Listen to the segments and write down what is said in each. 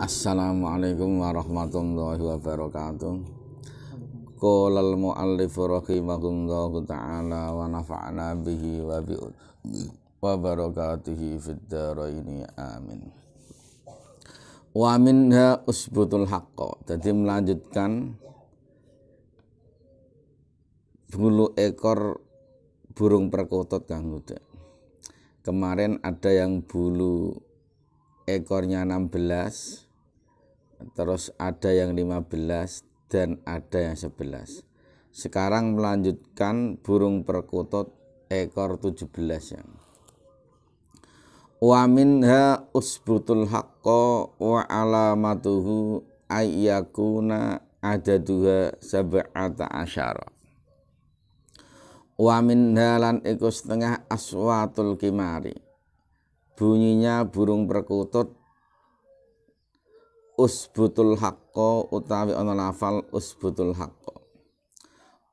Assalamualaikum warahmatullahi wabarakatuh. Qolal muallif rahimahullahu ta'ala wa nafa'na bihi wa bi wa barakatihi fid dharaini amin. Wa minha usbutul haqqo. Jadi melanjutkan bulu ekor burung perkutut Kang Kemarin ada yang bulu ekornya 16 terus ada yang 15 dan ada yang 11 sekarang melanjutkan burung perkutut ekor 17 ya wa minha usbutul haqqo wa alamatuhu ayyakuna adaduha sab'ata asyara wa minha lan iku setengah aswatul kimari bunyinya burung perkutut usbutul haqqo utawi ana lafal usbutul haqqo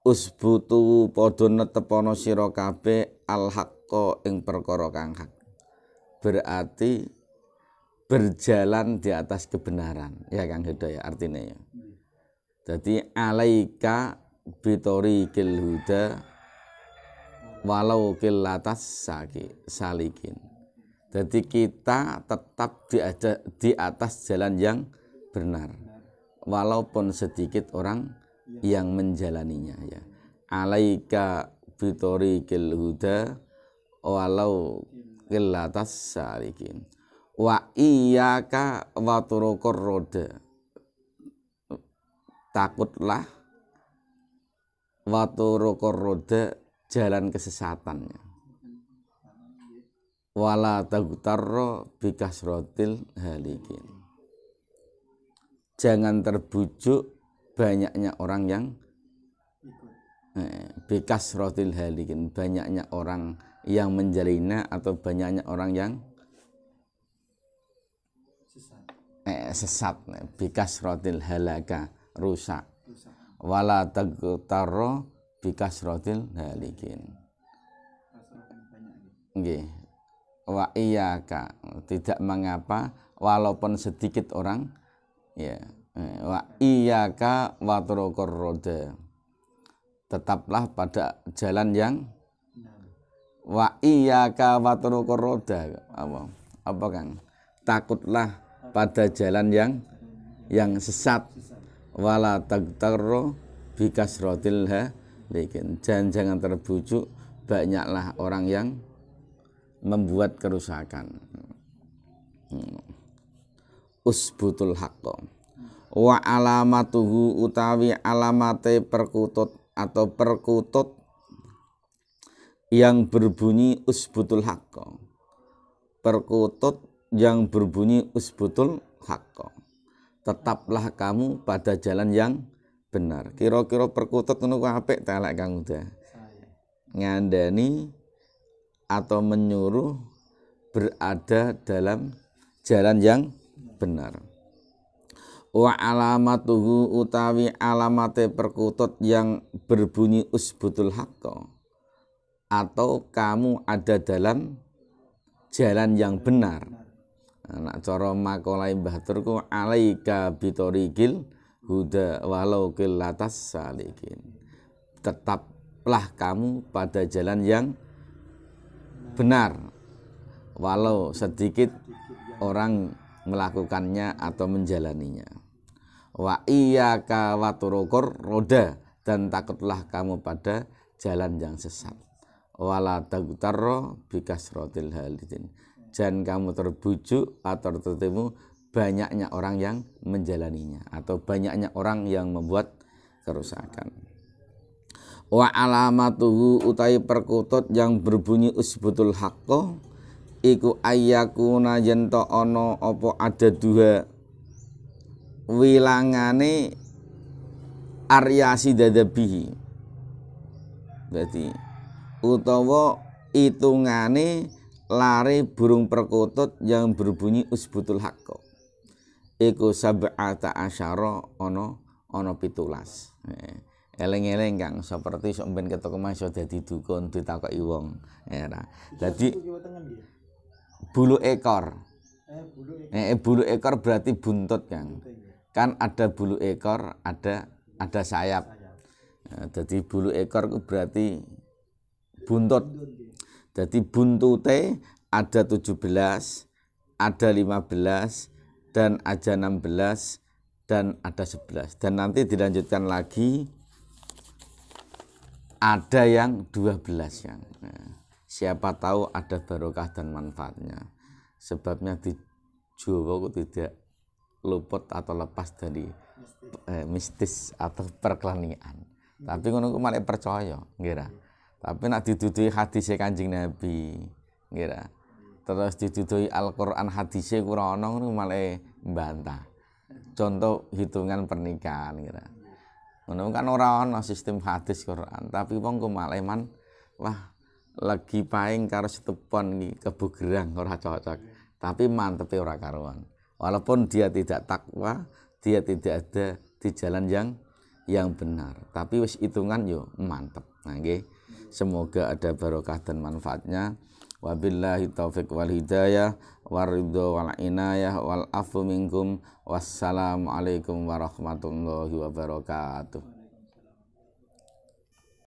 usbutu padha netepana sira kabeh al haqqo ing perkara kang hak berarti berjalan di atas kebenaran ya Kang hidayah artinya ya jadi alaika bitori huda walau kilatas saki salikin jadi kita tetap di, di atas jalan yang benar. Walaupun sedikit orang yang menjalaninya ya. Alaika bitorikil huda walau kilatas salikin. Wa iyaka wa roda. Takutlah wa roda jalan kesesatannya wala tagutarro rotil halikin jangan terbujuk banyaknya orang yang eh, rotil halikin banyaknya orang yang menjalina atau banyaknya orang yang eh, sesat rotil halaka rusak wala tagutarro rotil halikin wa iyyaka tidak mengapa walaupun sedikit orang ya eh, wa iyyaka wa roda tetaplah pada jalan yang wa iyyaka wa roda apa apa kang takutlah pada jalan yang yang sesat wala tagtarro bikasrotil ha jangan jangan terbujuk banyaklah orang yang membuat kerusakan. Hmm. Usbutul haqqo wa alamatuhu utawi alamate perkutut atau perkutut yang berbunyi usbutul haqqo perkutut yang berbunyi usbutul haqqo tetaplah kamu pada jalan yang benar kira-kira perkutut ngono apik telek kang udah ngandani atau menyuruh berada dalam jalan yang benar. Wa alamatuhu utawi alamate perkutut yang berbunyi usbutul haqqa atau kamu ada dalam jalan yang benar. Anak nah, coro makolai turku alaika bitorigil huda walau kilatas salikin. Tetaplah kamu pada jalan yang benar benar walau sedikit orang melakukannya atau menjalaninya wa iyyaka wa roda dan takutlah kamu pada jalan yang sesat wala tagtarro bikasrotil halidin jangan kamu terbujuk atau tertipu banyaknya orang yang menjalaninya atau banyaknya orang yang membuat kerusakan wa alamatuhu utai perkutut yang berbunyi usbutul haqqo iku ayyakuna yen ono opo ada dua wilangane aryasi dadabihi berarti utawa hitungane lari burung perkutut yang berbunyi usbutul haqqo iku sab'ata asyara ono ono pitulas eleng-eleng Kang seperti sok ben ketok emas iso dadi dukun ditakoki wong era ya, dadi ya? bulu ekor eh bulu ekor. Eh, eh bulu ekor berarti buntut Kang iya. kan ada bulu ekor ada ada sayap jadi eh, bulu ekor itu berarti buntut jadi buntute ada 17 ada 15 dan ada 16 dan ada 11 dan nanti dilanjutkan lagi ada yang 12 yang eh, siapa tahu ada barokah dan manfaatnya sebabnya di Jawa tidak luput atau lepas dari eh, mistis atau perkelanian tapi ngono ku malah percaya ngira tapi nak didudui hadisnya kanjeng Nabi ngira terus didudui Al-Quran hadisnya kurang ngono malah bantah contoh hitungan pernikahan ngira Ngono kan ora ana sistem hadis Quran, tapi wong ku maleman wah lagi paing karo setupon iki kebugerang ora cocok. Tapi mantep ora karuan. Walaupun dia tidak takwa, dia tidak ada di jalan yang yang benar. Tapi wis hitungan yo mantep. Nah, Semoga ada barokah dan manfaatnya. Wabillahi taufik taufiq wal hidayah waridho wal inayah wal afu minkum wassalamualaikum warahmatullahi wabarakatuh